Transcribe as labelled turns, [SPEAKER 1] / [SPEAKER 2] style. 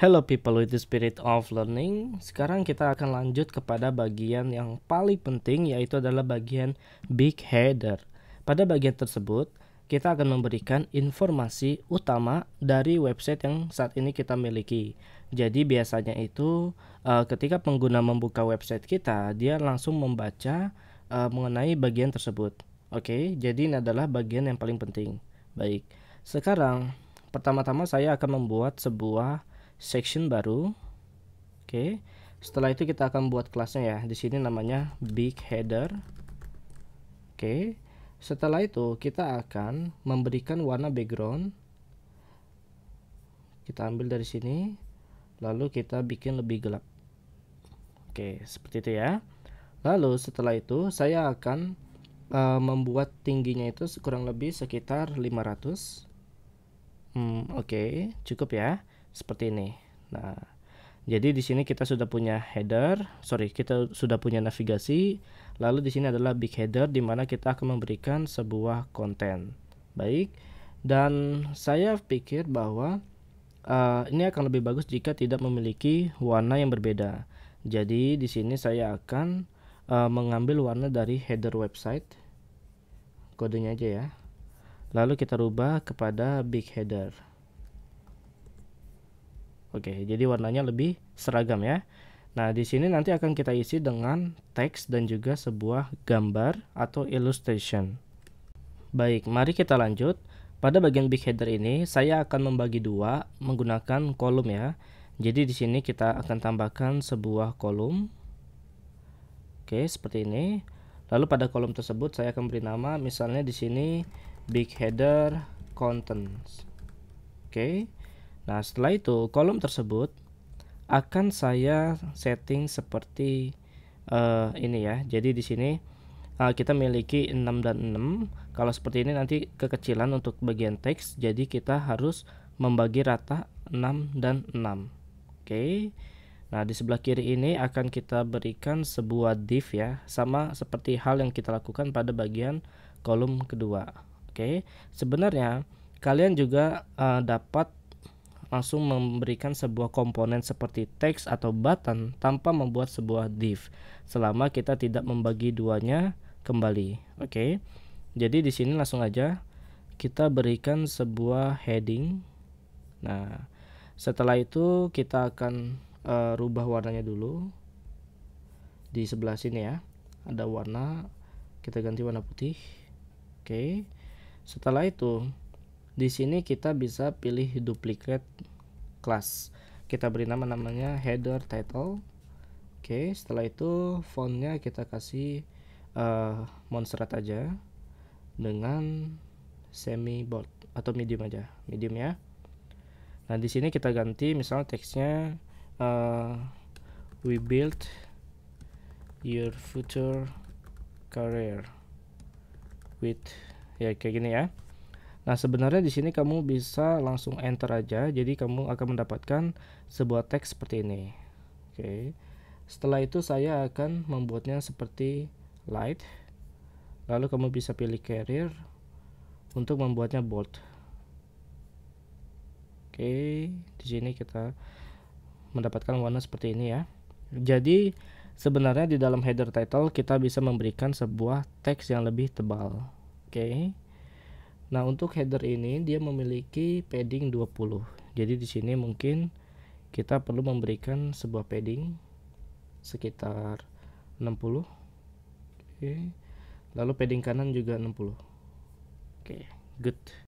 [SPEAKER 1] Hello people with the spirit of learning. Sekarang kita akan lanjut kepada bagian yang paling penting yaitu adalah bagian big header. Pada bagian tersebut, kita akan memberikan informasi utama dari website yang saat ini kita miliki. Jadi biasanya itu eh, ketika pengguna membuka website kita, dia langsung membaca eh, mengenai bagian tersebut. Oke, jadi ini adalah bagian yang paling penting. Baik. Sekarang pertama-tama saya akan membuat sebuah section baru oke setelah itu kita akan buat kelasnya ya di sini namanya big header oke setelah itu kita akan memberikan warna background kita ambil dari sini lalu kita bikin lebih gelap oke seperti itu ya lalu setelah itu saya akan uh, membuat tingginya itu kurang lebih sekitar 500 hmm, oke okay, cukup ya seperti ini. Nah, jadi di sini kita sudah punya header, sorry, kita sudah punya navigasi. Lalu di sini adalah big header di mana kita akan memberikan sebuah konten. Baik. Dan saya pikir bahwa uh, ini akan lebih bagus jika tidak memiliki warna yang berbeda. Jadi di sini saya akan uh, mengambil warna dari header website. Kodenya aja ya. Lalu kita rubah kepada big header. Oke, jadi warnanya lebih seragam ya. Nah, di sini nanti akan kita isi dengan teks dan juga sebuah gambar atau illustration. Baik, mari kita lanjut. Pada bagian big header ini, saya akan membagi dua menggunakan kolom ya. Jadi di sini kita akan tambahkan sebuah kolom. Oke, seperti ini. Lalu pada kolom tersebut saya akan beri nama misalnya di sini big header contents. Oke. Okay. Nah, setelah itu kolom tersebut akan saya setting seperti uh, ini ya. Jadi di sini uh, kita memiliki 6 dan 6. Kalau seperti ini nanti kekecilan untuk bagian teks, jadi kita harus membagi rata 6 dan 6. Oke. Okay. Nah, di sebelah kiri ini akan kita berikan sebuah div ya, sama seperti hal yang kita lakukan pada bagian kolom kedua. Oke. Okay. Sebenarnya kalian juga uh, dapat langsung memberikan sebuah komponen seperti teks atau button tanpa membuat sebuah div selama kita tidak membagi duanya kembali. Oke. Okay? Jadi di sini langsung aja kita berikan sebuah heading. Nah, setelah itu kita akan uh, rubah warnanya dulu. Di sebelah sini ya. Ada warna kita ganti warna putih. Oke. Okay. Setelah itu di sini kita bisa pilih duplicate class. Kita beri nama namanya header title. Oke, setelah itu fontnya kita kasih uh, monstrat aja dengan semi bold atau medium aja, medium ya. Nah di sini kita ganti misalnya teksnya uh, we build your future career with ya kayak gini ya. Nah, sebenarnya di sini kamu bisa langsung enter aja. Jadi kamu akan mendapatkan sebuah teks seperti ini. Oke. Okay. Setelah itu saya akan membuatnya seperti light. Lalu kamu bisa pilih carrier untuk membuatnya bold. Oke, okay. di sini kita mendapatkan warna seperti ini ya. Jadi sebenarnya di dalam header title kita bisa memberikan sebuah teks yang lebih tebal. Oke. Okay. Nah, untuk header ini dia memiliki padding 20. Jadi di sini mungkin kita perlu memberikan sebuah padding sekitar 60. Oke. Lalu padding kanan juga 60. Oke, good.